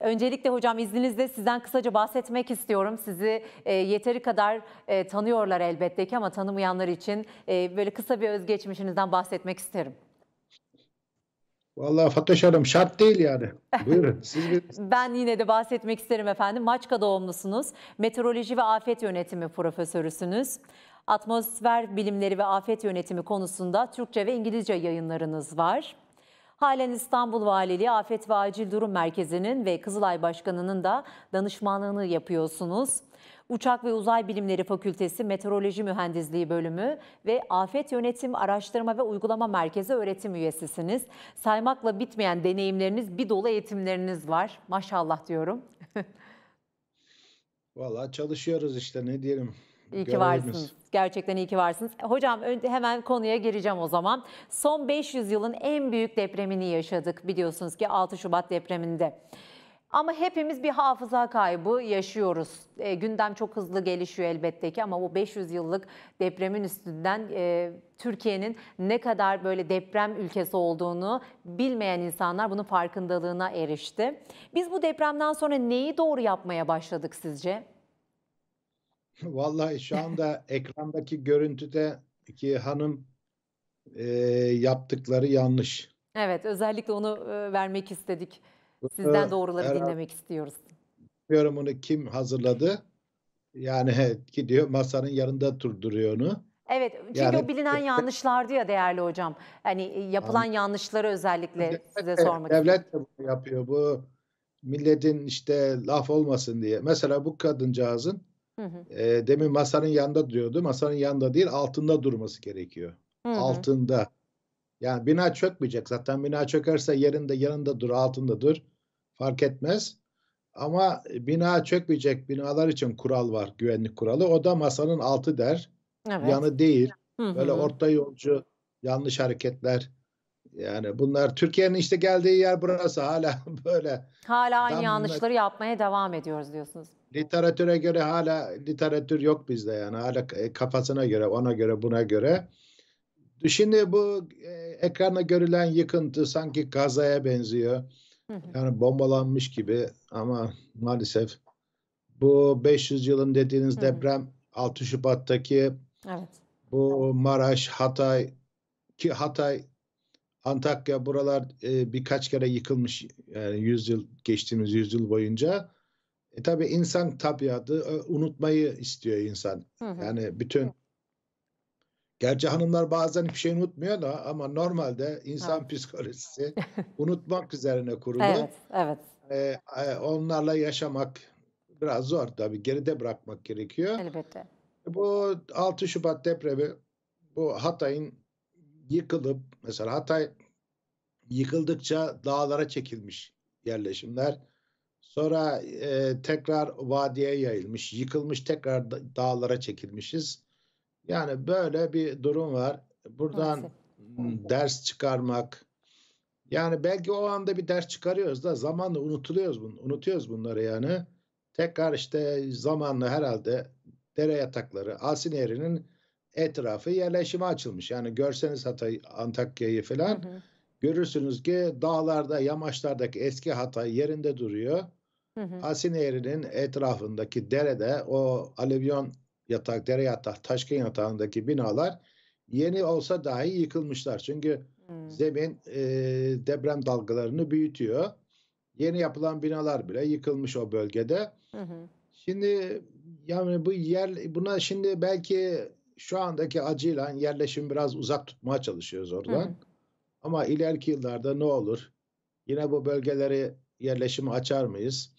Öncelikle hocam izninizle sizden kısaca bahsetmek istiyorum. Sizi e, yeteri kadar e, tanıyorlar elbette ki ama tanımayanlar için e, böyle kısa bir özgeçmişinizden bahsetmek isterim. Vallahi Fatoş Hanım şart değil yani. Buyurun. Siz bir... ben yine de bahsetmek isterim efendim. Maçka doğumlusunuz. Meteoroloji ve afet yönetimi profesörüsünüz. Atmosfer bilimleri ve afet yönetimi konusunda Türkçe ve İngilizce yayınlarınız var. Halen İstanbul Valiliği Afet ve Acil Durum Merkezi'nin ve Kızılay Başkanı'nın da danışmanlığını yapıyorsunuz. Uçak ve Uzay Bilimleri Fakültesi Meteoroloji Mühendisliği Bölümü ve Afet Yönetim Araştırma ve Uygulama Merkezi öğretim üyesisiniz. Saymakla bitmeyen deneyimleriniz, bir dolu eğitimleriniz var. Maşallah diyorum. Valla çalışıyoruz işte ne diyelim. İyi ki varsınız. Gerçekten iyi ki varsınız. Hocam hemen konuya gireceğim o zaman. Son 500 yılın en büyük depremini yaşadık biliyorsunuz ki 6 Şubat depreminde. Ama hepimiz bir hafıza kaybı yaşıyoruz. E, gündem çok hızlı gelişiyor elbette ki ama bu 500 yıllık depremin üstünden e, Türkiye'nin ne kadar böyle deprem ülkesi olduğunu bilmeyen insanlar bunun farkındalığına erişti. Biz bu depremden sonra neyi doğru yapmaya başladık sizce? Vallahi şu anda ekrandaki görüntüde ki hanım e, yaptıkları yanlış. Evet, özellikle onu e, vermek istedik. Sizden e, doğruları Herhalde. dinlemek istiyoruz. Bilmiyorum onu kim hazırladı. Yani gidiyor masanın yanında durduruyor onu. Evet çünkü yani, o bilinen yanlışlardı ya değerli hocam. Hani e, yapılan yani, yanlışları özellikle size sormak Devlet de bunu yapıyor bu milletin işte laf olmasın diye. Mesela bu kadıncağızın Hı E, demin masanın yanında diyordu. Masanın yanında değil altında durması gerekiyor. Hı hı. Altında. Yani bina çökmeyecek. Zaten bina çökerse yerinde yanında dur altında dur. Fark etmez. Ama e, bina çökmeyecek binalar için kural var. Güvenlik kuralı. O da masanın altı der. Evet. Yanı değil. Hı hı. Böyle orta yolcu yanlış hareketler yani bunlar Türkiye'nin işte geldiği yer burası hala böyle. Hala aynı yanlışları yapmaya devam ediyoruz diyorsunuz. Literatüre göre hala literatür yok bizde yani hala e, kafasına göre ona göre buna göre. Şimdi bu e, ekranda görülen yıkıntı sanki Gazze'ye benziyor. Yani bombalanmış gibi ama maalesef bu 500 yılın dediğiniz deprem 6 Şubat'taki evet. bu Maraş, Hatay ki Hatay Antakya buralar e, birkaç kere yıkılmış yani yüzyıl geçtiğimiz yüzyıl boyunca. E, tabii insan tabiatı e, unutmayı istiyor insan. Hı hı. Yani bütün Gerçi hanımlar bazen bir şey unutmuyor da ama normalde insan evet. psikolojisi unutmak üzerine kurulu. Evet, evet. Ee, onlarla yaşamak biraz zor tabi Geride bırakmak gerekiyor. Elbette. Bu 6 Şubat depremi bu Hatay'ın yıkılıp mesela Hatay yıkıldıkça dağlara çekilmiş yerleşimler. Sonra e, tekrar vadiye yayılmış, yıkılmış tekrar dağlara çekilmişiz. Yani böyle bir durum var. Buradan Maalesef. ders çıkarmak. Yani belki o anda bir ders çıkarıyoruz da zamanla unutuluyoruz bunu, unutuyoruz bunları yani. Tekrar işte zamanla herhalde dere yatakları, Asin Eri'nin etrafı yerleşime açılmış. Yani görseniz Hatay, Antakya'yı falan hı hı. görürsünüz ki dağlarda, yamaçlardaki eski Hatay yerinde duruyor. Hı hı. Asin Eğri'nin etrafındaki derede o alüvyon yatak, dere yatak, taşkın yatağındaki binalar yeni olsa dahi yıkılmışlar. Çünkü hı. Hmm. zemin e, deprem dalgalarını büyütüyor. Yeni yapılan binalar bile yıkılmış o bölgede. Hı hı. Şimdi yani bu yer buna şimdi belki şu andaki acıyla yerleşim biraz uzak tutmaya çalışıyoruz oradan. Hı. Ama ileriki yıllarda ne olur? Yine bu bölgeleri yerleşimi açar mıyız?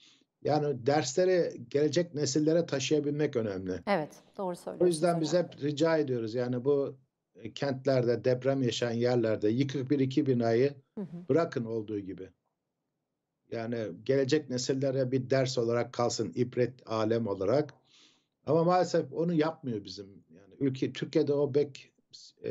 Yani dersleri gelecek nesillere taşıyabilmek önemli. Evet, doğru söylüyorsunuz. O yüzden biz hep rica ediyoruz. Yani bu e, kentlerde, deprem yaşayan yerlerde yıkık bir iki binayı hı hı. bırakın olduğu gibi. Yani gelecek nesillere bir ders olarak kalsın, ibret alem olarak. Ama maalesef onu yapmıyor bizim ülke Türkiye'de o bek e,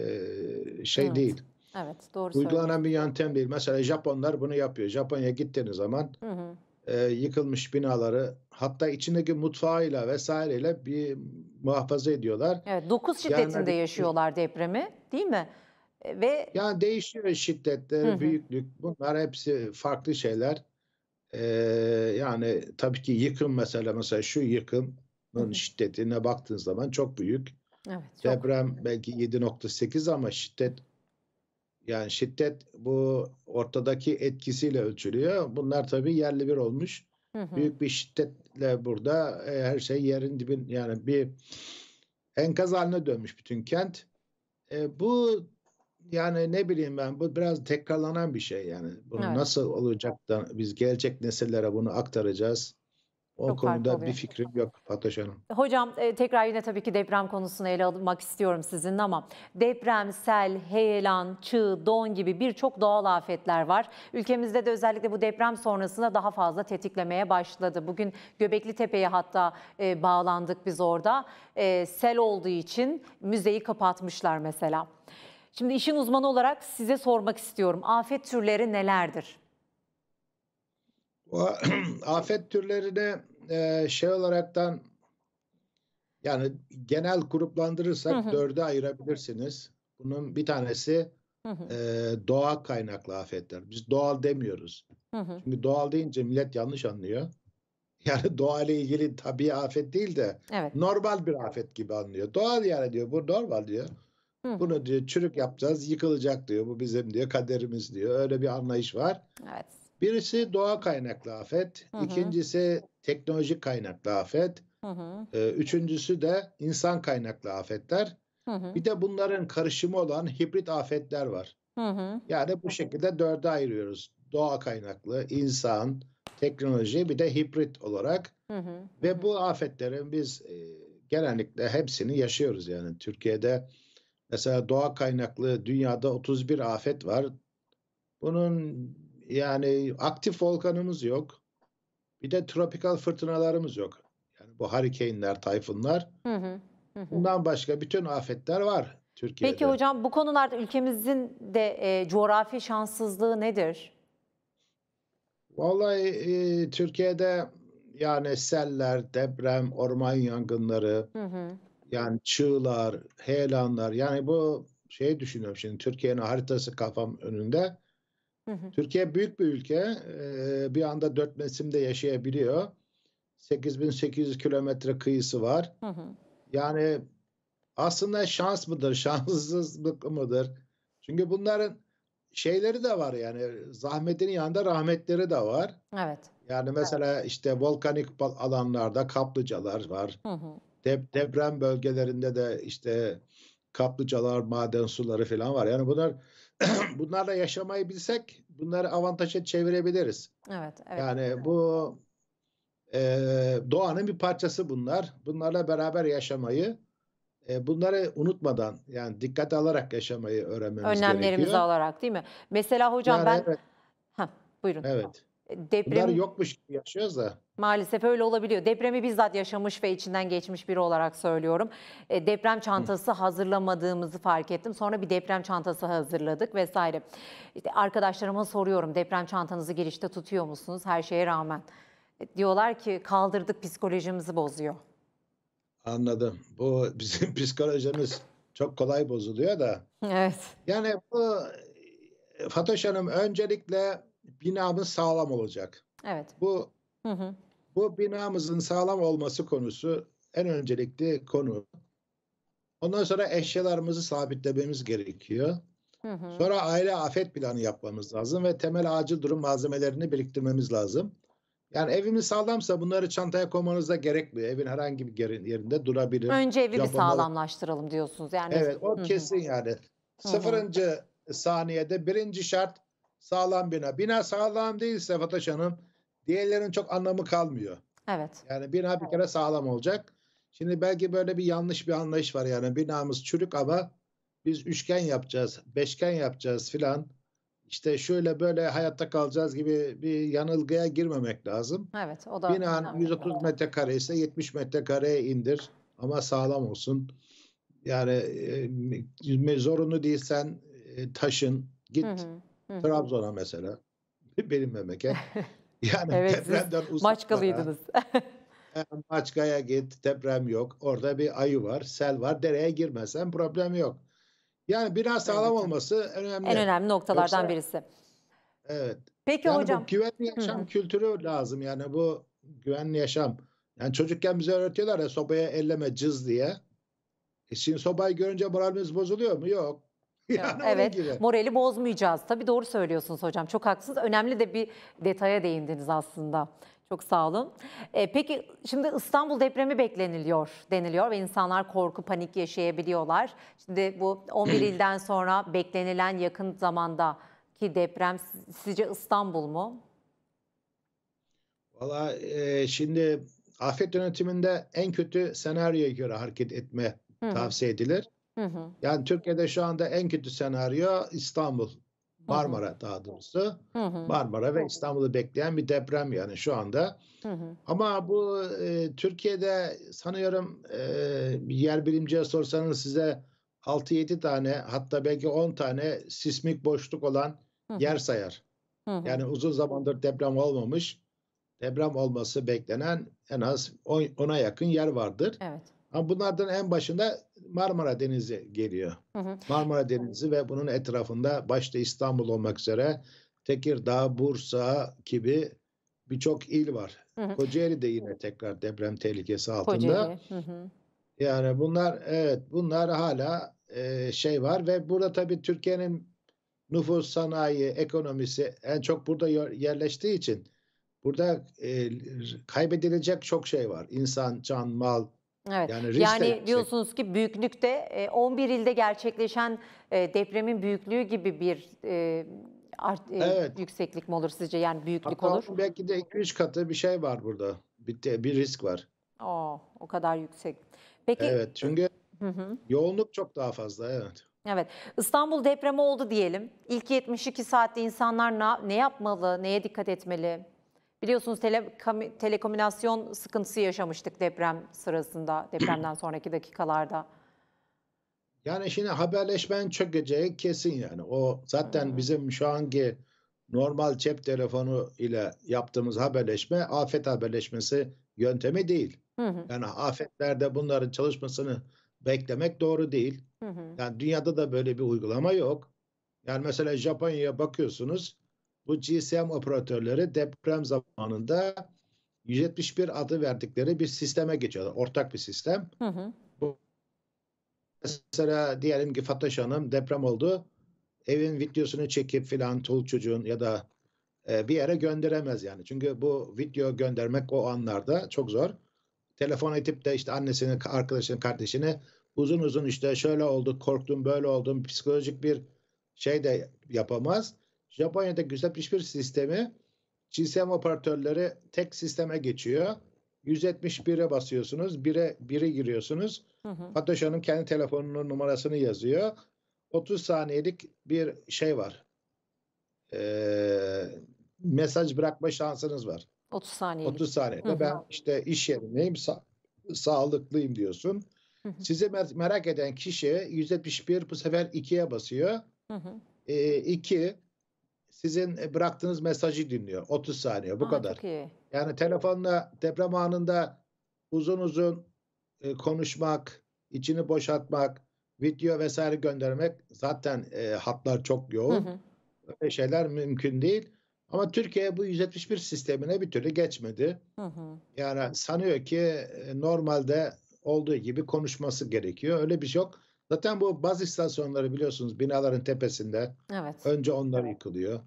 şey evet. değil. Evet, doğru. Uygulanan bir yöntem değil. Mesela Japonlar bunu yapıyor. Japonya gittiğiniz zaman hı hı. E, yıkılmış binaları hatta içindeki mutfağıyla vesaireyle bir muhafaza ediyorlar. Evet, 9 şiddetinde yani, yaşıyorlar depremi, değil mi? E, ve yani değişiyor şiddetleri, büyüklük. Bunlar hepsi farklı şeyler. Ee, yani tabii ki yıkım mesela mesela şu yıkım bunun şiddetine baktığınız zaman çok büyük. Evet, Deprem belki 7.8 ama şiddet yani şiddet bu ortadaki etkisiyle ölçülüyor. Bunlar tabii yerli bir olmuş. Hı hı. Büyük bir şiddetle burada e, her şey yerin dibin yani bir enkaz haline dönmüş bütün kent. E, bu yani ne bileyim ben bu biraz tekrarlanan bir şey yani. Bunu evet. nasıl olacak da biz gelecek nesillere bunu aktaracağız. O Çok konuda bir fikrim yok Fatoş Hanım. Hocam e, tekrar yine tabii ki deprem konusunu ele almak istiyorum sizinle ama deprem, sel, heyelan, çığ, don gibi birçok doğal afetler var. Ülkemizde de özellikle bu deprem sonrasında daha fazla tetiklemeye başladı. Bugün Göbekli Tepe'ye hatta e, bağlandık biz orada. E, sel olduğu için müzeyi kapatmışlar mesela. Şimdi işin uzmanı olarak size sormak istiyorum. Afet türleri nelerdir? afet türlerine e, şey olaraktan yani genel gruplandırırsak hı hı. dörde ayırabilirsiniz. Bunun bir tanesi hı hı. E, doğal kaynaklı afetler. Biz doğal demiyoruz. Hı hı. Çünkü doğal deyince millet yanlış anlıyor. Yani doğayla ilgili tabi afet değil de evet. normal bir afet gibi anlıyor. Doğal yani diyor bu normal diyor. Hı. Bunu diyor çürük yapacağız yıkılacak diyor bu bizim diyor kaderimiz diyor. Öyle bir anlayış var. Evet. Birisi doğa kaynaklı afet. Hı hı. İkincisi teknolojik kaynaklı afet. Hı hı. Ee, üçüncüsü de insan kaynaklı afetler. Hı hı. Bir de bunların karışımı olan hibrit afetler var. Hı hı. Yani bu şekilde dörde ayırıyoruz. Doğa kaynaklı, insan, teknoloji bir de hibrit olarak. Hı hı. Ve bu afetlerin biz e, genellikle hepsini yaşıyoruz yani. Türkiye'de mesela doğa kaynaklı dünyada 31 afet var. Bunun yani aktif volkanımız yok. Bir de tropikal fırtınalarımız yok. Yani bu hurricane'ler, tayfunlar. Hı hı. Bundan başka bütün afetler var Türkiye'de. Peki hocam bu konularda ülkemizin de e, coğrafi şanssızlığı nedir? Vallahi e, Türkiye'de yani seller, deprem, orman yangınları, hı hı. yani çığlar, heyelanlar yani bu şey düşünüyorum şimdi Türkiye'nin haritası kafam önünde. Türkiye büyük bir ülke. E, bir anda dört mevsimde yaşayabiliyor. 8800 kilometre kıyısı var. Hı hı. Yani aslında şans mıdır, şanssızlık mıdır? Çünkü bunların şeyleri de var yani zahmetin yanında rahmetleri de var. Evet. Yani mesela evet. işte volkanik alanlarda kaplıcalar var. Hı hı. Dep deprem bölgelerinde de işte kaplıcalar, maden suları falan var. Yani bunlar bunlarla yaşamayı bilsek bunları avantaja çevirebiliriz. Evet. evet yani evet. bu e, doğanın bir parçası bunlar. Bunlarla beraber yaşamayı e, bunları unutmadan yani dikkat alarak yaşamayı öğrenmemiz Önlemlerimizi gerekiyor. Önlemlerimizi alarak değil mi? Mesela hocam yani, ben... Evet. Heh, buyurun. Evet deprem... Bunlar yokmuş gibi yaşıyoruz da. Maalesef öyle olabiliyor. Depremi bizzat yaşamış ve içinden geçmiş biri olarak söylüyorum. E, deprem çantası Hı. hazırlamadığımızı fark ettim. Sonra bir deprem çantası hazırladık vesaire. İşte arkadaşlarıma soruyorum deprem çantanızı girişte tutuyor musunuz her şeye rağmen? E, diyorlar ki kaldırdık psikolojimizi bozuyor. Anladım. Bu bizim psikolojimiz çok kolay bozuluyor da. Evet. Yani bu Fatoş Hanım öncelikle binamız sağlam olacak. Evet. Bu hı hı. bu binamızın sağlam olması konusu en öncelikli konu. Ondan sonra eşyalarımızı sabitlememiz gerekiyor. Sonra aile afet planı yapmamız lazım ve temel acil durum malzemelerini biriktirmemiz lazım. Yani evimiz sağlamsa bunları çantaya koymanıza gerekmiyor. Evin herhangi bir yerinde durabilir. Önce evi bir sağlamlaştıralım diyorsunuz. Yani evet o kesin yani. Sıfırıncı saniyede birinci şart sağlam bina. Bina sağlam değilse Fatoş Hanım diğerlerinin çok anlamı kalmıyor. Evet. Yani bina bir kere sağlam olacak. Şimdi belki böyle bir yanlış bir anlayış var yani binamız çürük ama biz üçgen yapacağız, beşgen yapacağız filan. İşte şöyle böyle hayatta kalacağız gibi bir yanılgıya girmemek lazım. Evet, o da Binanın 130 metrekare ise 70 metrekareye indir ama sağlam olsun. Yani e, zorunlu değilsen e, taşın, git. Hı hı. Trabzon'a mesela. Benim memleket. Yani evet, depremden uzak. Maçkalıydınız. Maçka'ya git deprem yok. Orada bir ayı var, sel var. Dereye girmezsen problem yok. Yani biraz sağlam evet. olması önemli. En önemli noktalardan Yoksa, birisi. Evet. Peki yani hocam. Bu güvenli yaşam Hı-hı. kültürü lazım. Yani bu güvenli yaşam. Yani çocukken bize öğretiyorlar ya sobaya elleme cız diye. E şimdi sobayı görünce moralimiz bozuluyor mu? Yok. yani evet. Morali bozmayacağız. Tabii doğru söylüyorsunuz hocam. Çok haklısınız. Önemli de bir detaya değindiniz aslında. Çok sağ olun. E, peki şimdi İstanbul depremi bekleniliyor deniliyor ve insanlar korku panik yaşayabiliyorlar. Şimdi bu 11 ilden sonra beklenilen yakın zamanda ki deprem sizce İstanbul mu? Valla e, şimdi afet yönetiminde en kötü senaryoya göre hareket etme Hı. tavsiye edilir. Hı Yani Türkiye'de şu anda en kötü senaryo İstanbul. Marmara hı daha doğrusu. Hı hı. Marmara ve İstanbul'u bekleyen bir deprem yani şu anda. Hı hı. Ama bu e, Türkiye'de sanıyorum e, yer bilimciye sorsanız size 6-7 tane hatta belki 10 tane sismik boşluk olan hı. yer sayar. Hı hı. Yani uzun zamandır deprem olmamış. Deprem olması beklenen en az 10'a yakın yer vardır. Evet. Ama bunlardan en başında Marmara Denizi geliyor. Hı hı. Marmara Denizi ve bunun etrafında başta İstanbul olmak üzere Tekirdağ, Bursa gibi birçok il var. Kocaeli de yine tekrar deprem tehlikesi altında. Hı hı. Yani bunlar evet bunlar hala e, şey var ve burada tabii Türkiye'nin nüfus sanayi ekonomisi en çok burada yerleştiği için burada e, kaybedilecek çok şey var. İnsan, can, mal, Evet. Yani, yani diyorsunuz ki büyüklükte 11 e, ilde gerçekleşen e, depremin büyüklüğü gibi bir e, art, evet. yükseklik mi olur sizce? Yani büyüklük Hatta olur. Belki de 2-3 katı bir şey var burada. Bir, bir risk var. Oo, oh, o kadar yüksek. Peki. Evet çünkü hı hı. yoğunluk çok daha fazla evet. Evet İstanbul depremi oldu diyelim. İlk 72 saatte insanlar ne, ne yapmalı, neye dikkat etmeli? Biliyorsunuz tele, telekomünasyon sıkıntısı yaşamıştık deprem sırasında, depremden sonraki dakikalarda. Yani şimdi haberleşmen çökeceği kesin yani. O zaten hmm. bizim şu anki normal cep telefonu ile yaptığımız haberleşme afet haberleşmesi yöntemi değil. Hı hı. Yani afetlerde bunların çalışmasını beklemek doğru değil. Hı hı. Yani dünyada da böyle bir uygulama yok. Yani mesela Japonya'ya bakıyorsunuz bu GSM operatörleri deprem zamanında 171 adı verdikleri bir sisteme geçiyorlar. Ortak bir sistem. Hı hı. Bu, mesela diyelim ki Fatoş Hanım deprem oldu. Evin videosunu çekip filan çoluk çocuğun ya da e, bir yere gönderemez yani. Çünkü bu video göndermek o anlarda çok zor. Telefon edip de işte annesini, arkadaşını, kardeşini uzun uzun işte şöyle oldu, korktum, böyle oldum, psikolojik bir şey de yapamaz. Japonya'da %61 sistemi GSM operatörleri tek sisteme geçiyor. 171'e basıyorsunuz. 1'e 1'e giriyorsunuz. Hı kendi telefonunun numarasını yazıyor. 30 saniyelik bir şey var. Ee, mesaj bırakma şansınız var. 30 saniye. 30 saniye. hı hı. ben işte iş yerindeyim, sa- sağlıklıyım diyorsun. Hı hı. Sizi mer- merak eden kişi 171 bu sefer 2'ye basıyor. Hı hı. Ee, sizin e, bıraktığınız mesajı dinliyor. 30 saniye bu ha, kadar. Yani telefonla deprem anında uzun uzun e, konuşmak, içini boşaltmak, video vesaire göndermek zaten e, hatlar çok yoğun. Hı hı. şeyler mümkün değil. Ama Türkiye bu 171 sistemine bir türlü geçmedi. Hı hı. Yani sanıyor ki e, normalde olduğu gibi konuşması gerekiyor. Öyle bir şey yok. Zaten bu baz istasyonları biliyorsunuz binaların tepesinde. Evet. Önce onlar yıkılıyor.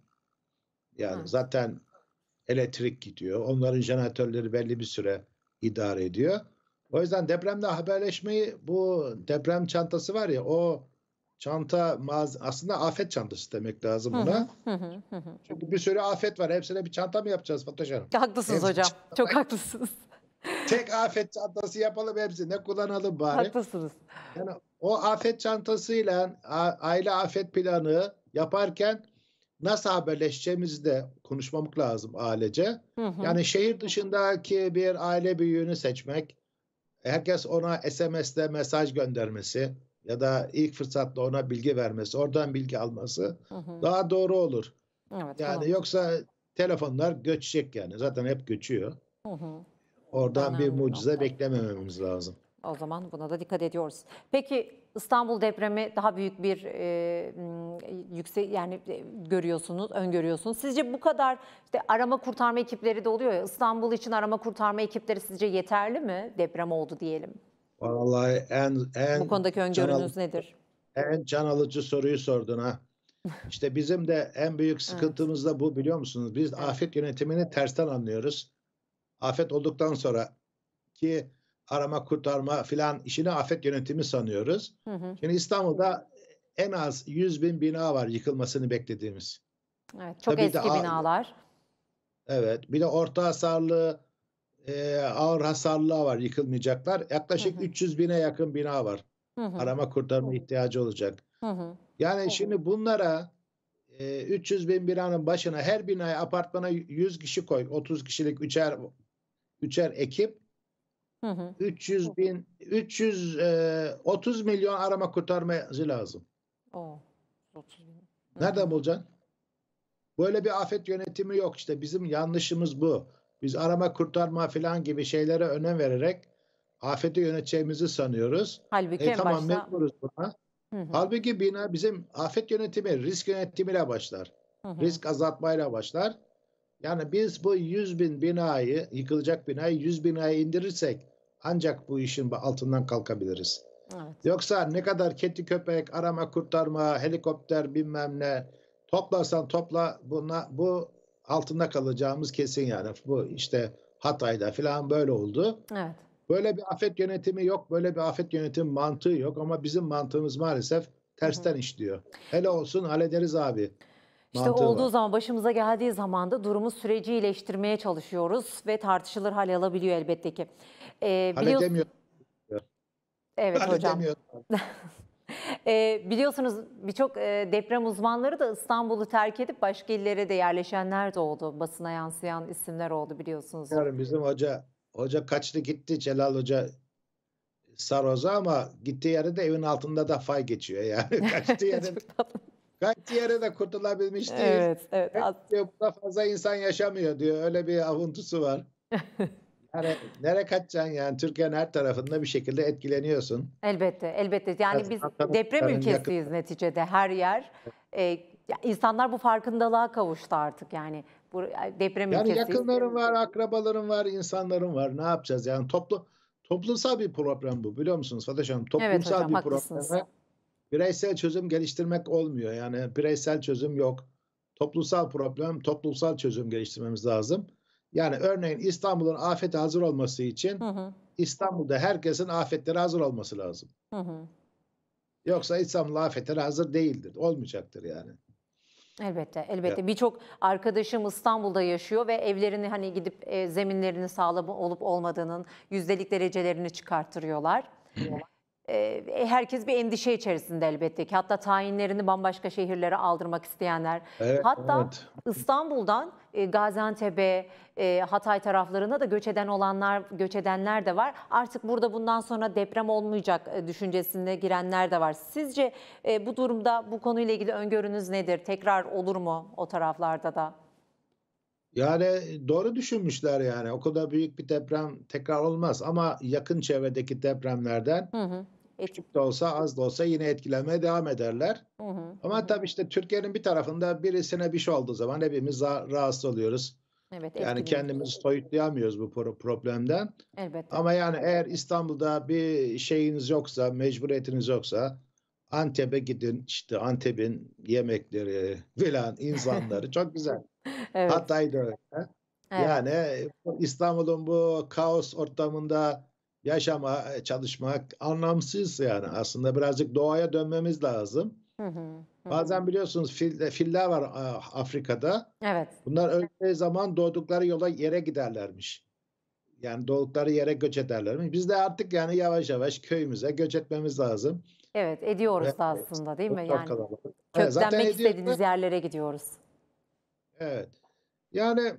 Yani Hı. zaten elektrik gidiyor. Onların jeneratörleri belli bir süre idare ediyor. O yüzden depremde haberleşmeyi bu deprem çantası var ya o çanta aslında afet çantası demek lazım buna. Çünkü bir sürü afet var. Hepsine bir çanta mı yapacağız Fatoş Hanım? Haklısınız Hepsi hocam. Çanta. Çok haklısınız. Tek afet çantası yapalım hepsini. Ne kullanalım bari? Haklısınız. Yani o afet çantasıyla aile afet planı yaparken nasıl haberleşeceğimizi de konuşmamak lazım ailece. Hı hı. Yani şehir dışındaki bir aile büyüğünü seçmek, herkes ona SMS'le mesaj göndermesi ya da ilk fırsatta ona bilgi vermesi, oradan bilgi alması hı hı. daha doğru olur. Evet, yani tamam. yoksa telefonlar göçecek yani. Zaten hep göçüyor. Hı hı. Oradan ben bir mucize beklemememiz lazım. O zaman buna da dikkat ediyoruz. Peki İstanbul depremi daha büyük bir e, yüksek yani e, görüyorsunuz, öngörüyorsunuz. Sizce bu kadar işte arama kurtarma ekipleri de oluyor ya. İstanbul için arama kurtarma ekipleri sizce yeterli mi? Deprem oldu diyelim. Vallahi en en bu konudaki öngörünüz can, nedir? En can alıcı soruyu sordun ha. İşte bizim de en büyük sıkıntımız evet. da bu biliyor musunuz? Biz evet. afet yönetimini tersten anlıyoruz. Afet olduktan sonra ki arama kurtarma filan işini afet yönetimi sanıyoruz. Hı hı. Şimdi İstanbul'da en az 100 bin bina var yıkılmasını beklediğimiz. Evet, çok Tabii eski de, binalar. Evet bir de orta hasarlı e, ağır hasarlı var yıkılmayacaklar. Yaklaşık hı hı. 300 bine yakın bina var. Hı hı. Arama kurtarma hı. ihtiyacı olacak. Hı hı. Yani hı hı. şimdi bunlara e, 300 bin binanın başına her binaya apartmana 100 kişi koy. 30 kişilik üçer üçer ekip 300 bin, 300 bin 330 milyon arama kurtarması lazım. Oo. Oh, Nereden bulacaksın? Böyle bir afet yönetimi yok işte. Bizim yanlışımız bu. Biz arama kurtarma falan gibi şeylere önem vererek afeti yöneteceğimizi sanıyoruz. Halbuki e, tamam başta... mecburuz buna. Hı hı. Halbuki bina bizim afet yönetimi risk yönetimiyle başlar. Hı hı. Risk azaltmayla başlar. Yani biz bu 100 bin binayı yıkılacak binayı 100 binaya indirirsek ancak bu işin altından kalkabiliriz. Evet. Yoksa ne kadar kedi köpek, arama kurtarma, helikopter bilmem ne toplarsan topla buna bu altında kalacağımız kesin yani. Bu işte Hatay'da falan böyle oldu. Evet. Böyle bir afet yönetimi yok, böyle bir afet yönetimi mantığı yok ama bizim mantığımız maalesef tersten Hı-hı. işliyor. Hele olsun hallederiz abi. İşte Mantığı olduğu var. zaman başımıza geldiği zaman da durumu süreci iyileştirmeye çalışıyoruz ve tartışılır hale alabiliyor elbette ki. E, Evet hocam. E, biliyorsunuz birçok e, deprem uzmanları da İstanbul'u terk edip başka illere de yerleşenler de oldu. Basına yansıyan isimler oldu biliyorsunuz. Yani bizim hoca hoca kaçtı gitti Celal Hoca Saroz'a ama gittiği yere de evin altında da fay geçiyor yani. Kaçtı yere kaçtı yere de kurtulabilmiş değil. Evet, evet. Diyor, burada fazla insan yaşamıyor diyor. Öyle bir avuntusu var. Yani nereye kaçacaksın yani Türkiye'nin her tarafında bir şekilde etkileniyorsun. Elbette, elbette. Yani evet, biz deprem ülkesiyiz yakın. neticede her yer. Ee, insanlar bu farkındalığa kavuştu artık yani. Bu e, deprem yani ülkesiyiz. yakınların var, akrabalarım var, insanlarım var. Ne yapacağız yani toplu toplumsal bir problem bu biliyor musunuz Fatoş Hanım? Toplumsal evet hocam, bir haklısınız. problem. Bireysel çözüm geliştirmek olmuyor yani bireysel çözüm yok. Toplumsal problem, toplumsal çözüm geliştirmemiz lazım. Yani örneğin İstanbul'un afete hazır olması için hı hı. İstanbul'da herkesin afetlere hazır olması lazım. Hı hı. Yoksa İstanbul afetlere hazır değildir. Olmayacaktır yani. Elbette, elbette. Evet. Birçok arkadaşım İstanbul'da yaşıyor ve evlerini hani gidip e, zeminlerini sağlam olup olmadığının yüzdelik derecelerini çıkarttırıyorlar. E, herkes bir endişe içerisinde elbette ki. Hatta tayinlerini bambaşka şehirlere aldırmak isteyenler. Evet, Hatta evet. İstanbul'dan Gaziantep'e, Hatay taraflarına da göç eden olanlar, göç edenler de var. Artık burada bundan sonra deprem olmayacak e, düşüncesine girenler de var. Sizce bu durumda bu konuyla ilgili öngörünüz nedir? Tekrar olur mu o taraflarda da? Yani doğru düşünmüşler yani. O kadar büyük bir deprem tekrar olmaz ama yakın çevredeki depremlerden hı hı. küçük de olsa az da olsa yine etkilenmeye devam ederler. Hı hı. Ama hı. tabii işte Türkiye'nin bir tarafında birisine bir şey olduğu zaman hepimiz rahatsız oluyoruz. Evet, yani kendimizi soyutlayamıyoruz bu problemden. Elbette. Ama yani eğer İstanbul'da bir şeyiniz yoksa, mecburiyetiniz yoksa Antep'e gidin. işte Antep'in yemekleri, filan insanları çok güzel. evet. Hatay'da öyle. Evet. Yani e, İstanbul'un bu kaos ortamında yaşama, e, çalışmak anlamsız yani. Aslında birazcık doğaya dönmemiz lazım. Bazen biliyorsunuz fil, e, filler var Afrika'da. Evet. Bunlar öldüğü zaman doğdukları yola yere giderlermiş. Yani doğdukları yere göç ederlermiş. Biz de artık yani yavaş yavaş köyümüze göç etmemiz lazım. Evet ediyoruz evet. da aslında değil mi? Yani köklenmek evet, istediğimiz yerlere gidiyoruz. Evet. Yani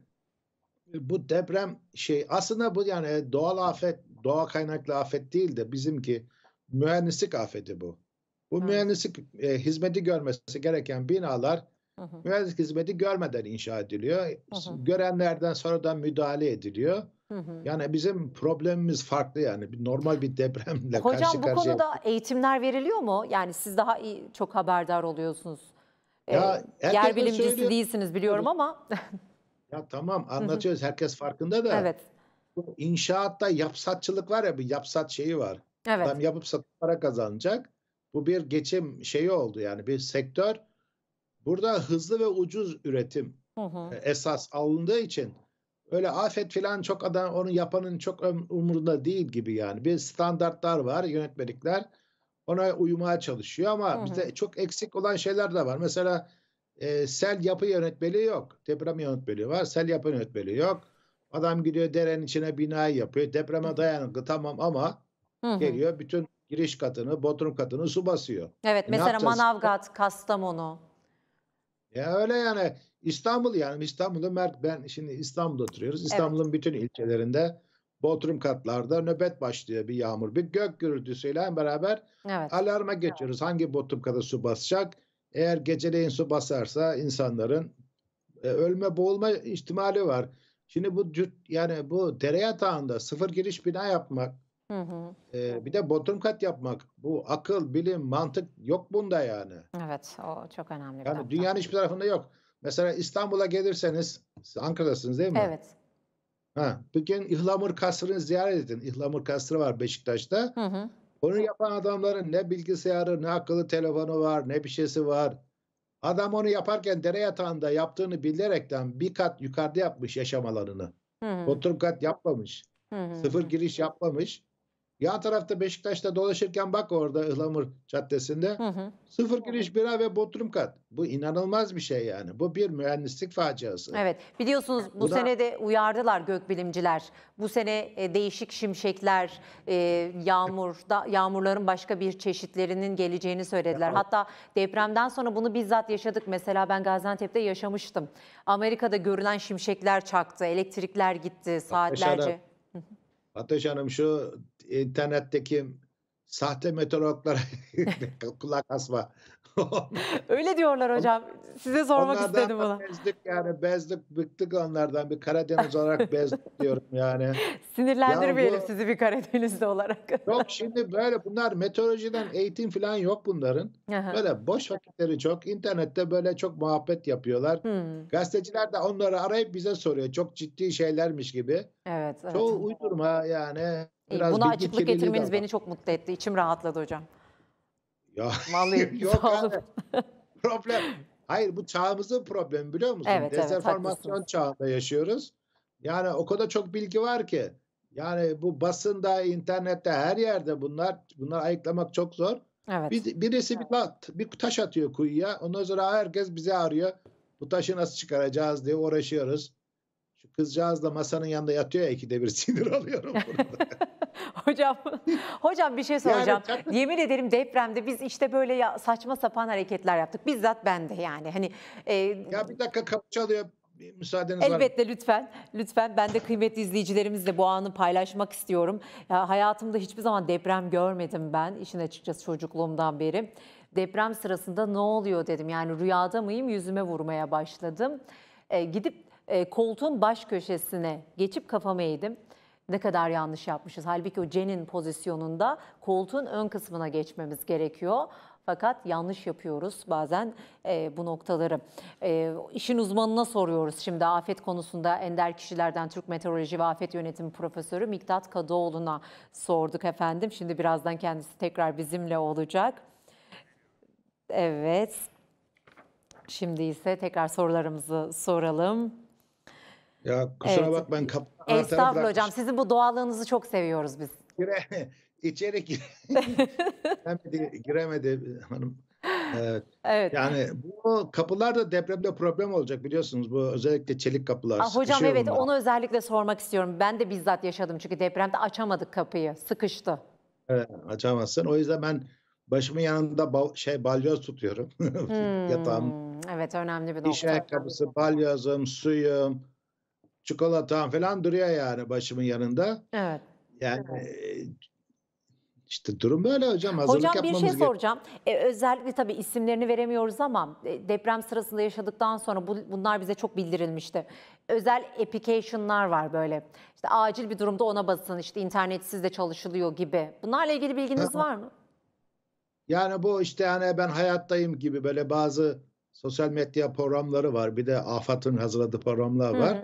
e, bu deprem şey aslında bu yani e, doğal afet, doğa kaynaklı afet değil de bizimki mühendislik afeti bu. Bu evet. mühendislik e, hizmeti görmesi gereken binalar Hı hı. Mühendislik hizmeti görmeden inşa ediliyor. Hı hı. Görenlerden sonradan müdahale ediliyor. Hı hı. Yani bizim problemimiz farklı yani normal bir depremle Hocam, karşı karşıya. Hocam bu konuda eğitimler veriliyor mu? Yani siz daha iyi çok haberdar oluyorsunuz. Ya, yer bilimcisi söylüyor. değilsiniz biliyorum ama. ya tamam anlatıyoruz herkes farkında da. Evet. Bu inşaatta yapsatçılık var ya bir yapsat şeyi var. Evet. Adam yapıp satıp para kazanacak. Bu bir geçim şeyi oldu yani bir sektör. Burada hızlı ve ucuz üretim hı hı. E, esas alındığı için öyle afet filan çok adam onu yapanın çok um, umurunda değil gibi yani. Bir standartlar var, yönetmelikler ona uyumaya çalışıyor ama Hı-hı. bize çok eksik olan şeyler de var. Mesela e, sel yapı yönetmeliği yok. Deprem yönetmeliği var. Sel yapı yönetmeliği yok. Adam gidiyor derenin içine binayı yapıyor. Depreme dayanıklı tamam ama Hı-hı. geliyor bütün giriş katını, bodrum katını su basıyor. Evet e mesela Manavgat, Kastamonu. Ya öyle yani İstanbul yani İstanbul'da ben şimdi İstanbul'da oturuyoruz. İstanbul'un evet. bütün ilçelerinde Bodrum katlarda nöbet başlıyor bir yağmur. Bir gök gürültüsüyle beraber evet. alarma geçiyoruz. Evet. Hangi Bodrum kata su basacak? Eğer geceleyin su basarsa insanların e, ölme boğulma ihtimali var. Şimdi bu yani bu dere yatağında sıfır giriş bina yapmak Hı hı. Ee, bir de bodrum kat yapmak. Bu akıl, bilim, mantık yok bunda yani. Evet, o çok önemli. Yani dünyanın hiçbir tarafında yok. Mesela İstanbul'a gelirseniz, Ankara'dasınız değil mi? Evet. Ha, bir İhlamur Kasrı'nı ziyaret edin. İhlamur Kasrı var Beşiktaş'ta. Hı hı. Onu yapan adamların ne bilgisayarı, ne akıllı telefonu var, ne bir şeysi var. Adam onu yaparken dere yatağında yaptığını bilerekten bir kat yukarıda yapmış yaşamalarını. Hı hı. Oturum kat yapmamış. Hı hı. Sıfır giriş yapmamış. Yan tarafta Beşiktaş'ta dolaşırken bak orada Ihlamur Caddesi'nde hı hı. sıfır giriş bira ve bodrum kat. Bu inanılmaz bir şey yani. Bu bir mühendislik faciası. Evet biliyorsunuz bu, bu da... sene de uyardılar gökbilimciler. Bu sene e, değişik şimşekler, e, yağmur, da, yağmurların başka bir çeşitlerinin geleceğini söylediler. Ya. Hatta depremden sonra bunu bizzat yaşadık. Mesela ben Gaziantep'te yaşamıştım. Amerika'da görülen şimşekler çaktı, elektrikler gitti saatlerce. Ateş Hanım, Hanım şu internetteki sahte meteorologlara kulak asma. Öyle diyorlar hocam. Size sormak onlardan istedim bunu. Bezdik yani bezdik bıktık onlardan bir Karadeniz olarak bezdik diyorum yani. Sinirlendirmeyelim ya bu, sizi bir Karadenizli olarak. yok şimdi böyle bunlar meteorolojiden eğitim falan yok bunların. Böyle boş vakitleri çok. İnternette böyle çok muhabbet yapıyorlar. Hmm. Gazeteciler de onları arayıp bize soruyor. Çok ciddi şeylermiş gibi. Evet. evet. Çoğu uydurma yani ee, Biraz Buna açıklık getirmeniz beni çok mutlu etti. İçim rahatladı hocam. Ya, Vallahi yok abi. problem. Hayır bu çağımızın problemi biliyor musun? Evet, Dezenformasyon evet, çağında yaşıyoruz. Yani o kadar çok bilgi var ki. Yani bu basında, internette her yerde bunlar Bunlar ayıklamak çok zor. Evet. Biz birisi evet. bir, bat, bir taş atıyor kuyuya. Ondan sonra herkes bizi arıyor. Bu taşı nasıl çıkaracağız diye uğraşıyoruz. Kızcağız da masanın yanında yatıyor ya ikide bir sinir alıyorum burada. hocam, hocam bir şey soracağım. Yani, Yemin ederim depremde biz işte böyle ya, saçma sapan hareketler yaptık. Bizzat ben de yani. Hani e, Ya bir dakika kapı çalıyor. Bir müsaadeniz Elbette var. lütfen. Lütfen ben de kıymetli izleyicilerimizle bu anı paylaşmak istiyorum. Ya, hayatımda hiçbir zaman deprem görmedim ben işin açıkçası çocukluğumdan beri. Deprem sırasında ne oluyor dedim. Yani rüyada mıyım yüzüme vurmaya başladım. E, gidip e, koltuğun baş köşesine geçip kafamı eğdim. Ne kadar yanlış yapmışız. Halbuki o cenin pozisyonunda koltuğun ön kısmına geçmemiz gerekiyor. Fakat yanlış yapıyoruz bazen e, bu noktaları. E, işin uzmanına soruyoruz şimdi afet konusunda ender kişilerden Türk Meteoroloji ve Afet Yönetimi Profesörü Miktat Kadıoğlu'na sorduk efendim. Şimdi birazdan kendisi tekrar bizimle olacak. Evet. Şimdi ise tekrar sorularımızı soralım. Ya kusura evet. bak ben kapı Estağfurullah hocam sizin bu doğallığınızı çok seviyoruz biz. Gire, içeri gire, giremedi, giremedi hanım. Evet. evet. Yani bu kapılar da depremde problem olacak biliyorsunuz bu özellikle çelik kapılar. Aa, ah, hocam evet ben. onu özellikle sormak istiyorum. Ben de bizzat yaşadım çünkü depremde açamadık kapıyı sıkıştı. Evet açamazsın o yüzden ben başımın yanında bal, şey balyoz tutuyorum hmm, yatağım. Evet önemli bir nokta. İş ayakkabısı, balyozum, suyum, çikolatam falan duruyor yani başımın yanında. Evet. Yani evet. E, işte durum böyle hocam. Hazırlık hocam bir şey soracağım. Ee, özellikle tabii isimlerini veremiyoruz ama e, deprem sırasında yaşadıktan sonra bu, bunlar bize çok bildirilmişti. Özel application'lar var böyle. İşte acil bir durumda ona basın işte internetsiz de çalışılıyor gibi. Bunlarla ilgili bilginiz var mı? Yani bu işte yani ben hayattayım gibi böyle bazı sosyal medya programları var. Bir de AFAD'ın hazırladığı programlar var.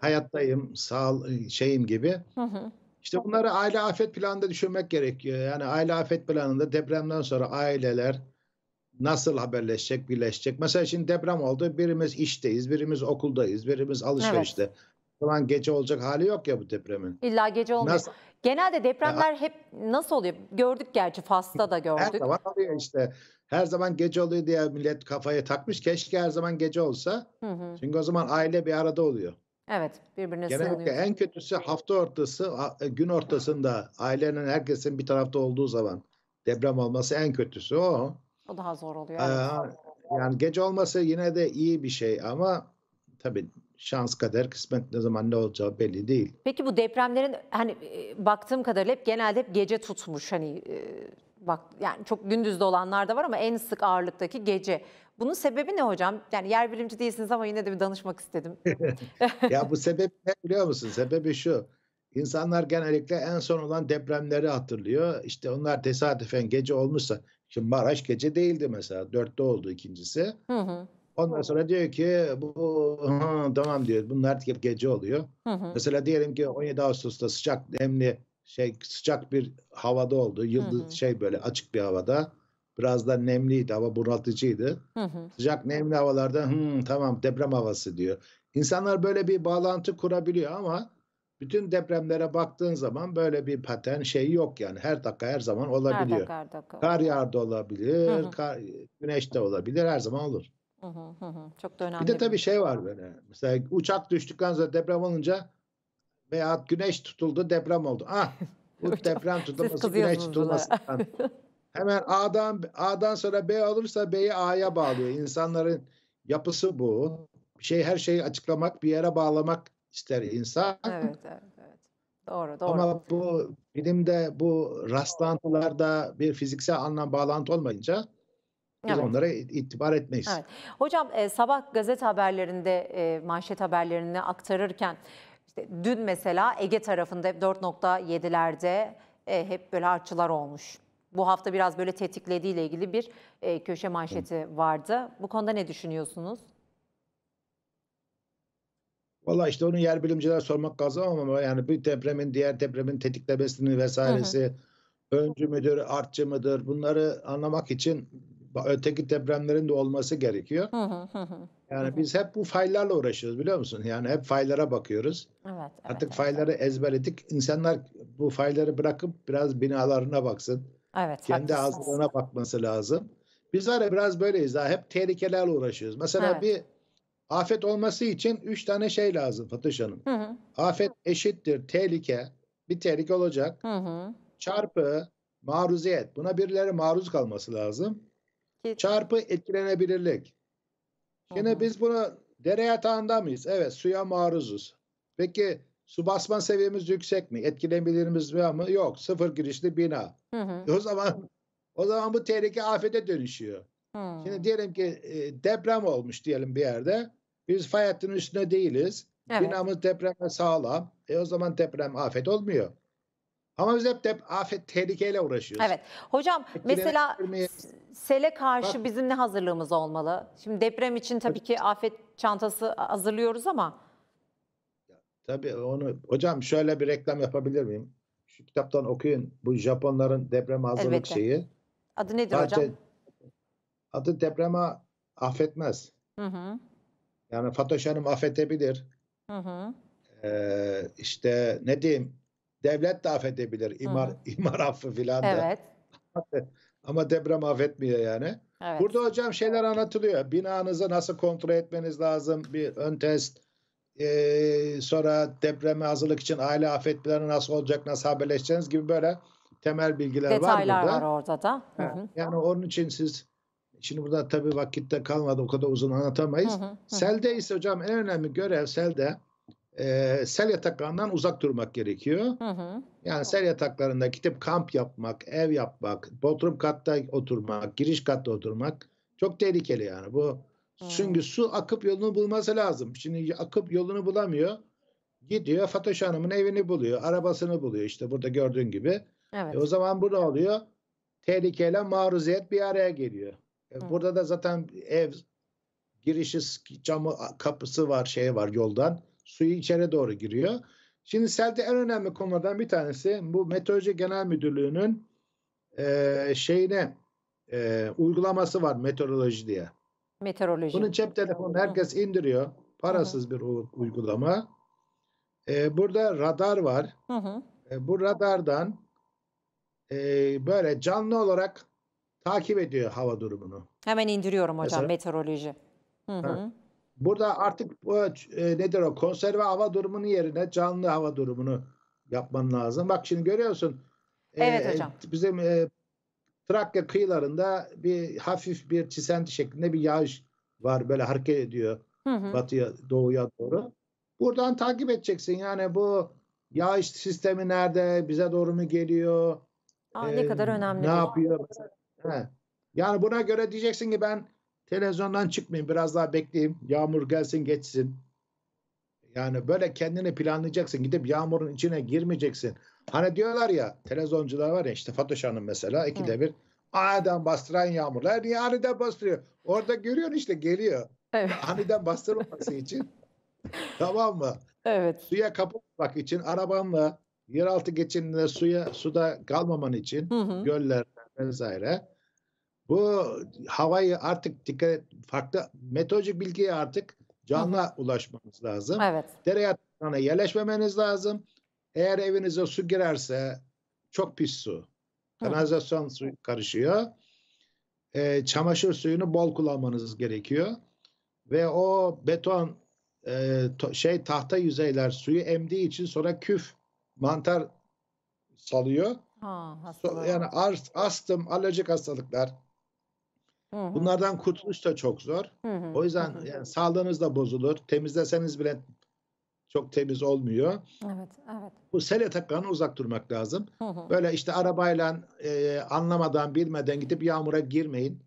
Hayattayım, sağ şeyim gibi. İşte bunları aile afet planında düşünmek gerekiyor. Yani aile afet planında depremden sonra aileler nasıl haberleşecek, birleşecek? Mesela şimdi deprem oldu. Birimiz işteyiz, birimiz okuldayız, birimiz alışverişte. Evet zaman gece olacak hali yok ya bu depremin. İlla gece olmuyor. Nasıl? Genelde depremler ya, hep nasıl oluyor? Gördük gerçi Fas'ta da gördük. Her zaman oluyor işte. Her zaman gece oluyor diye millet kafaya takmış. Keşke her zaman gece olsa. Hı hı. Çünkü o zaman aile bir arada oluyor. Evet birbirine Genellikle sığınıyor. en kötüsü hafta ortası, e, gün ortasında ailenin herkesin bir tarafta olduğu zaman deprem olması en kötüsü o. O daha zor oluyor. Ee, yani gece olması yine de iyi bir şey ama tabii şans kader kısmet ne zaman ne olacağı belli değil. Peki bu depremlerin hani e, baktığım kadarıyla hep genelde hep gece tutmuş hani e, bak yani çok gündüzde olanlar da var ama en sık ağırlıktaki gece. Bunun sebebi ne hocam? Yani yer bilimci değilsiniz ama yine de bir danışmak istedim. ya bu sebep ne biliyor musun? Sebebi şu. İnsanlar genellikle en son olan depremleri hatırlıyor. İşte onlar tesadüfen gece olmuşsa. Şimdi Maraş gece değildi mesela. Dörtte oldu ikincisi. Hı hı. Ondan sonra diyor ki bu hı, tamam diyor. Bunlar artık hep gece oluyor. Hı hı. Mesela diyelim ki 17 Ağustos'ta sıcak nemli şey sıcak bir havada oldu. Yıldız hı hı. şey böyle açık bir havada. Biraz da nemliydi hava bunaltıcıydı. Hı hı. Sıcak nemli havalarda hı, tamam deprem havası diyor. İnsanlar böyle bir bağlantı kurabiliyor ama bütün depremlere baktığın zaman böyle bir paten şey yok yani. Her dakika her zaman olabiliyor. Her dakika, her dakika. Kar yağar da olabilir, hı hı. Kar, güneş de olabilir, her zaman olur. Çok da önemli. Bir de tabii şey var böyle. Mesela uçak düştükten sonra deprem olunca veya güneş tutuldu deprem oldu. Ah bu deprem tutulması güneş tutulması. Hemen A'dan A'dan sonra B olursa B'yi A'ya bağlıyor. İnsanların yapısı bu. Bir şey her şeyi açıklamak, bir yere bağlamak ister insan. Evet, evet, evet. Doğru, doğru. Ama bu bilimde bu rastlantılarda bir fiziksel anlam bağlantı olmayınca biz evet. onlara itibar etmeyiz. Evet. Hocam e, sabah gazete haberlerinde, e, manşet haberlerini aktarırken işte dün mesela Ege tarafında 4.7'lerde e, hep böyle artçılar olmuş. Bu hafta biraz böyle tetiklediğiyle ilgili bir e, köşe manşeti Hı. vardı. Bu konuda ne düşünüyorsunuz? Valla işte onu yer bilimciler sormak lazım ama yani bir depremin diğer depremin tetiklemesini vesairesi hı hı öncü müdür, artçı mıdır bunları anlamak için öteki depremlerin de olması gerekiyor. Yani biz hep bu faylarla uğraşıyoruz biliyor musun? Yani hep faylara bakıyoruz. Evet, evet, Artık fayları evet. ezberledik. İnsanlar bu fayları bırakıp biraz binalarına baksın. Evet. Kendi ağzına bakması lazım. Biz var ya biraz böyleyiz daha. Hep tehlikelerle uğraşıyoruz. Mesela evet. bir afet olması için üç tane şey lazım Fatoş Hanım. Hı hı. Afet eşittir tehlike. Bir tehlike olacak. Hı hı. Çarpı maruziyet. Buna birileri maruz kalması lazım. Çarpı etkilenebilirlik. Yine biz bunu dere yatağında mıyız? Evet suya maruzuz. Peki su basma seviyemiz yüksek mi? Etkilenebilirimiz mi? Ama yok. Sıfır girişli bina. Hı hı. O zaman o zaman bu tehlike afete dönüşüyor. Hı. Şimdi diyelim ki e, deprem olmuş diyelim bir yerde. Biz fay hattının üstüne değiliz. Evet. Binamız depreme sağlam. E o zaman deprem afet olmuyor. Ama biz hep, hep afet tehlikeyle uğraşıyoruz. Evet. Hocam Etkilerini mesela görmeye... sele karşı Bak, bizim ne hazırlığımız olmalı? Şimdi deprem için tabii ki afet çantası hazırlıyoruz ama. Tabii onu hocam şöyle bir reklam yapabilir miyim? Şu kitaptan okuyun. Bu Japonların deprem hazırlık Elbette. şeyi. Adı nedir Sadece, hocam? Adı depreme affetmez. Hı hı. Yani Fatoş Hanım affedebilir. Hı hı. Ee, işte ne diyeyim Devlet de affedebilir. İmar, Hı. imar affı filan da. Evet. Ama deprem affetmiyor yani. Evet. Burada hocam şeyler anlatılıyor. Binanızı nasıl kontrol etmeniz lazım. Bir ön test. Ee, sonra depreme hazırlık için aile afet planı nasıl olacak, nasıl haberleşeceğiniz gibi böyle temel bilgiler Detaylar var burada. Detaylar var orada da. Hı hı. Yani onun için siz şimdi burada tabii vakitte kalmadı o kadar uzun anlatamayız. Hı hı. hı. Selde ise hocam en önemli görev selde e, sel yataklarından uzak durmak gerekiyor. Hı hı. Yani sel yataklarında gidip kamp yapmak, ev yapmak, bodrum katta oturmak, giriş katta oturmak çok tehlikeli yani. Bu hı. çünkü su akıp yolunu bulması lazım. Şimdi akıp yolunu bulamıyor. Gidiyor Fatoş Hanım'ın evini buluyor, arabasını buluyor işte burada gördüğün gibi. E, evet. E, o zaman bu ne oluyor? Tehlikeyle maruziyet bir araya geliyor. E, burada da zaten ev girişi camı kapısı var, şey var yoldan suyu içeri doğru giriyor. Şimdi selde en önemli konulardan bir tanesi bu Meteoroloji Genel Müdürlüğü'nün e, şeyine e, uygulaması var meteoroloji diye. Meteoroloji. Bunun cep telefonu herkes indiriyor. Parasız hı hı. bir uygulama. E, burada radar var. E, bu radardan e, böyle canlı olarak takip ediyor hava durumunu. Hemen indiriyorum hocam Mesela, meteoroloji. Hı hı. Burada artık bu, e, e, nedir o konserve hava durumunun yerine canlı hava durumunu yapman lazım. Bak şimdi görüyorsun. E, evet e, hocam. Bizim e, Trakya kıyılarında bir hafif bir çisenti şeklinde bir yağış var böyle hareket ediyor hı hı. batıya doğuya doğru. Buradan takip edeceksin yani bu yağış sistemi nerede bize doğru mu geliyor? Aa, e, ne kadar önemli. Ne yapıyor? He. Yani buna göre diyeceksin ki ben Televizyondan çıkmayın biraz daha bekleyeyim. Yağmur gelsin geçsin. Yani böyle kendini planlayacaksın. Gidip yağmurun içine girmeyeceksin. Hani diyorlar ya televizyoncular var ya işte Fatoş Hanım mesela ikide evet. bir aniden bastıran yağmurlar. Niye aniden bastırıyor? Orada görüyorsun işte geliyor. Evet. Aniden bastırmaması için. tamam mı? Evet. Suya kapılmak için arabanla yeraltı geçininde suya suda kalmaman için hı hı. göller vesaire. Bu havayı artık dikkat et, farklı meteorolojik bilgiye artık canlı Hı. ulaşmanız lazım. Evet. Dere yatağına yerleşmemeniz lazım. Eğer evinize su girerse çok pis su. Kanalizasyon Hı. suyu karışıyor. E, çamaşır suyunu bol kullanmanız gerekiyor. Ve o beton e, to, şey tahta yüzeyler suyu emdiği için sonra küf mantar salıyor. Ha, so, yani astım, alerjik hastalıklar, Hı hı. Bunlardan kurtuluş da çok zor. Hı hı. O yüzden hı hı. yani sağlığınız da bozulur. Temizleseniz bile çok temiz olmuyor. Evet, evet. Bu sel yataklarına uzak durmak lazım. Hı hı. Böyle işte arabayla e, anlamadan, bilmeden gidip yağmura girmeyin.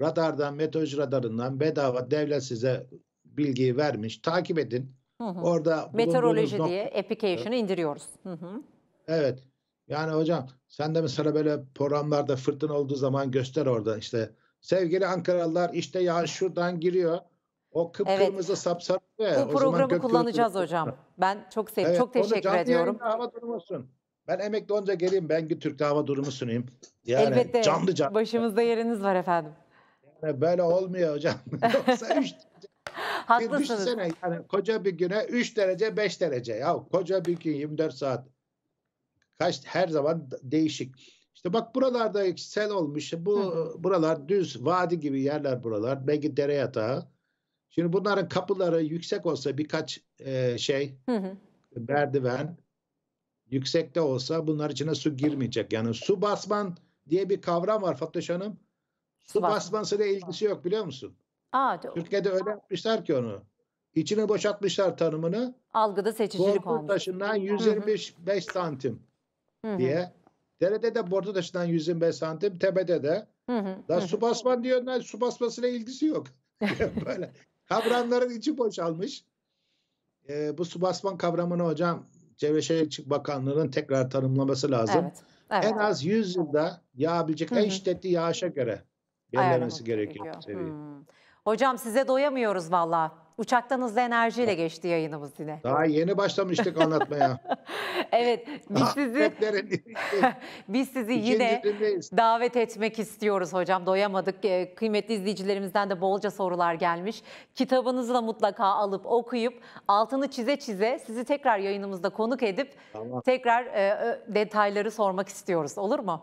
Radardan, meteoroloji radarından bedava devlet size bilgiyi vermiş. Takip edin. Hı hı. Orada meteoroloji diye nokta... application'ı indiriyoruz. Hı hı. Evet. Yani hocam sen de mesela böyle programlarda fırtına olduğu zaman göster orada işte Sevgili Ankaralılar işte ya şuradan giriyor. O kıpkırmızı evet. sapsarı. Bu o programı kullanacağız kırmızı. hocam. Ben çok sevdim. Evet, çok teşekkür ediyorum. Hava durumusun. Ben emekli olunca geleyim. Ben Türk'te hava durumu sunayım. Yani Elbette. Canlı canlı. Başımızda yeriniz var efendim. Yani böyle olmuyor hocam. Yoksa üç Haklısınız. Düşünsene yani koca bir güne 3 derece 5 derece. Ya koca bir gün 24 saat. Kaç her zaman değişik. İşte bak buralarda sel olmuş. Bu hı hı. buralar düz vadi gibi yerler buralar. Belki dere yatağı. Şimdi bunların kapıları yüksek olsa birkaç e, şey hı hı. merdiven yüksekte olsa bunlar içine su girmeyecek. Yani su basman diye bir kavram var Fatoş Hanım. Su, su basmasıyla ilgisi yok biliyor musun? Aa, doğru. Türkiye'de öyle yapmışlar ki onu. İçini boşaltmışlar tanımını. Algıda seçicilik olmuş. taşından 125 hı hı. santim hı hı. diye Derede de bordo taşından 125 santim, tepede de. Hı hı, da su basman diyorlar, su basmasıyla ilgisi yok. Böyle kavramların içi boşalmış. Ee, bu su basman kavramını hocam Çevre Şehircilik Bakanlığı'nın tekrar tanımlaması lazım. Evet, evet. En az 100 yılda yağabilecek Hı-hı. en şiddetli yağışa göre belirlemesi gerekiyor. gerekiyor. Hmm. Hocam size doyamıyoruz valla. Uçaktan hızlı enerjiyle geçti yayınımız yine. Daha yeni başlamıştık anlatmaya. evet, biz sizi biz sizi yine davet etmek istiyoruz hocam. Doyamadık. Ee, kıymetli izleyicilerimizden de bolca sorular gelmiş. Kitabınızı da mutlaka alıp okuyup altını çize çize sizi tekrar yayınımızda konuk edip tamam. tekrar e, detayları sormak istiyoruz. Olur mu?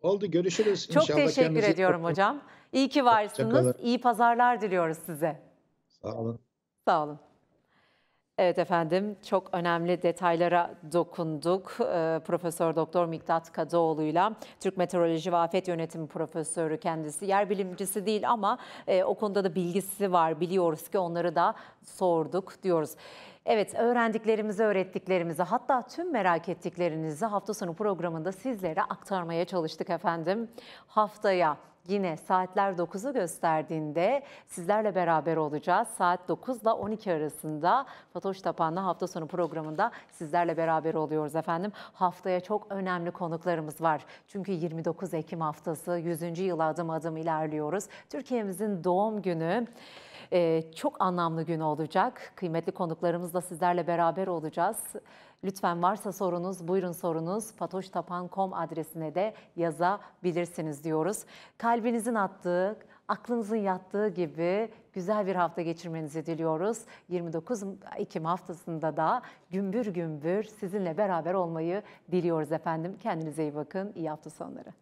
Oldu görüşürüz. Çok İnşallah teşekkür ediyorum hocam. İyi ki varsınız. İyi pazarlar diliyoruz size. Sağ olun. Sağ olun. Evet efendim çok önemli detaylara dokunduk. E, Profesör Doktor Miktat Kadıoğlu'yla Türk Meteoroloji ve Afet Yönetimi Profesörü kendisi. Yer bilimcisi değil ama e, o konuda da bilgisi var. Biliyoruz ki onları da sorduk diyoruz. Evet öğrendiklerimizi, öğrettiklerimizi hatta tüm merak ettiklerinizi hafta sonu programında sizlere aktarmaya çalıştık efendim. Haftaya yine saatler 9'u gösterdiğinde sizlerle beraber olacağız. Saat 9 ile 12 arasında Fatoş Tapan'la hafta sonu programında sizlerle beraber oluyoruz efendim. Haftaya çok önemli konuklarımız var. Çünkü 29 Ekim haftası 100. yıl adım adım ilerliyoruz. Türkiye'mizin doğum günü ee, çok anlamlı gün olacak. Kıymetli konuklarımızla sizlerle beraber olacağız. Lütfen varsa sorunuz, buyurun sorunuz. patoştapan.com adresine de yazabilirsiniz diyoruz. Kalbinizin attığı, aklınızın yattığı gibi güzel bir hafta geçirmenizi diliyoruz. 29 Ekim haftasında da gümbür gümbür sizinle beraber olmayı diliyoruz efendim. Kendinize iyi bakın. İyi hafta sonları.